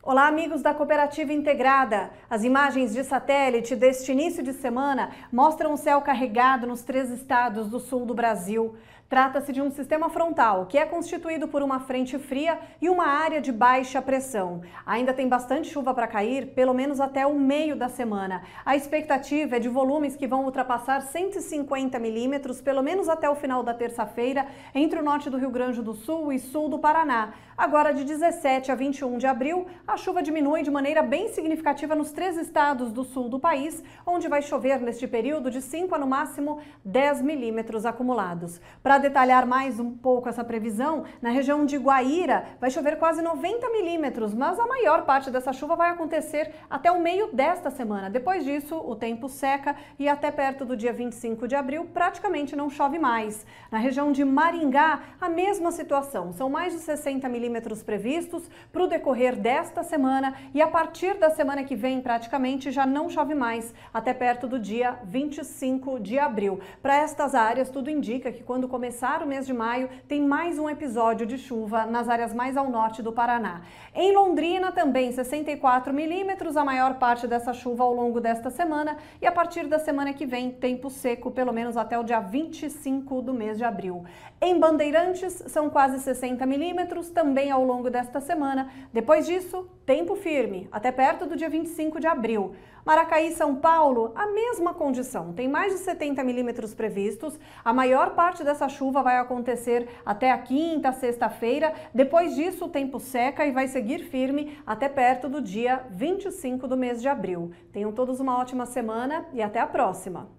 Olá, amigos da Cooperativa Integrada. As imagens de satélite deste início de semana mostram o céu carregado nos três estados do sul do Brasil. Trata-se de um sistema frontal que é constituído por uma frente fria e uma área de baixa pressão. Ainda tem bastante chuva para cair, pelo menos até o meio da semana. A expectativa é de volumes que vão ultrapassar 150 milímetros, pelo menos até o final da terça-feira, entre o norte do Rio Grande do Sul e sul do Paraná. Agora, de 17 a 21 de abril, a chuva diminui de maneira bem significativa nos três estados do sul do país, onde vai chover neste período de 5 a no máximo 10 milímetros acumulados. Para detalhar mais um pouco essa previsão, na região de Guaíra vai chover quase 90 milímetros, mas a maior parte dessa chuva vai acontecer até o meio desta semana. Depois disso, o tempo seca e até perto do dia 25 de abril praticamente não chove mais. Na região de Maringá, a mesma situação. São mais de 60 milímetros previstos para o decorrer desta semana e a partir da semana que vem, praticamente, já não chove mais, até perto do dia 25 de abril. Para estas áreas, tudo indica que quando começar o mês de maio, tem mais um episódio de chuva nas áreas mais ao norte do Paraná. Em Londrina, também 64 milímetros, a maior parte dessa chuva ao longo desta semana e a partir da semana que vem, tempo seco, pelo menos até o dia 25 do mês de abril. Em Bandeirantes, são quase 60 milímetros, também ao longo desta semana. Depois disso, tempo firme, até perto do dia 25 de abril. Maracaí, São Paulo, a mesma condição. Tem mais de 70 milímetros previstos. A maior parte dessa chuva vai acontecer até a quinta, sexta-feira. Depois disso, o tempo seca e vai seguir firme até perto do dia 25 do mês de abril. Tenham todos uma ótima semana e até a próxima.